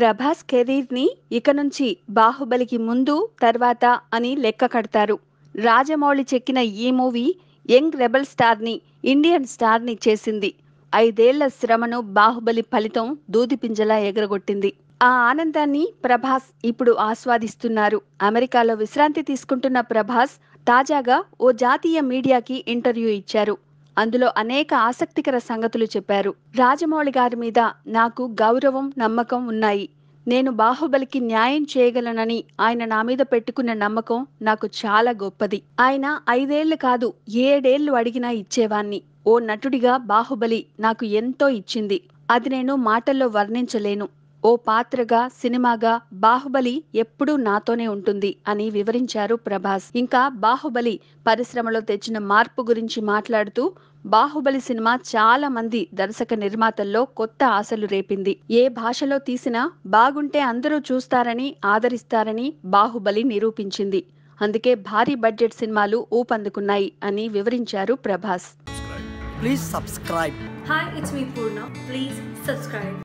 Prabhas career ని ఇక నుంచి బాహుబలికి ముందు తర్వాత అని లెక్క కడతారు రాజమౌళి చెక్కిన ఈ మూవీ యంగ్ రెబల్ ని ఇండియన్ స్టార్ని చేసింది ఐదేళ్ల శ్రమను బాహుబలి ఫలితం దూదిపింజలా ఎగరగొట్టింది ఆ ఆనందాన్ని ప్రభాస్ ఇప్పుడు ఆస్వాదిస్తున్నారు అమెరికాలో విశ్రాంతి తీసుకుంటున్న ప్రభాస్ తాజాగా ఓ జాతీయ మీడియాకి ఇంటర్వ్యూ ఇచ్చారు అందులో అనేక ఆసక్తికర సంగతులు చెప్పారు రాజమౌళి గారి మీద నాకు గౌరవం నమ్మకం ఉన్నాయి నేను బాహుబలికి న్యాయం చేయగలనని ఆయన నా మీద పెట్టుకున్న నమ్మకం నాకు చాలా గొప్పది ఆయన ఐదేళ్లు కాదు ఏడేళ్లు అడిగినా ఇచ్చేవాణ్ణి ఓ నటుడిగా బాహుబలి నాకు ఎంతో ఇచ్చింది అది నేను మాటల్లో వర్ణించలేను ఓ పాత్రగా సినిమాగా బాహుబలి ఎప్పుడూ నాతోనే ఉంటుంది అని వివరించారు ప్రభాస్ ఇంకా బాహుబలి పరిశ్రమలో తెచ్చిన మార్పు గురించి మాట్లాడుతూ బాహుబలి సినిమా చాలా మంది దర్శక నిర్మాతల్లో కొత్త ఆశలు రేపింది ఏ భాషలో తీసినా బాగుంటే అందరూ చూస్తారని ఆదరిస్తారని బాహుబలి నిరూపించింది అందుకే భారీ బడ్జెట్ సినిమాలు ఊపందుకున్నాయి అని వివరించారు Prabhas please subscribe hi it's me Purna please subscribe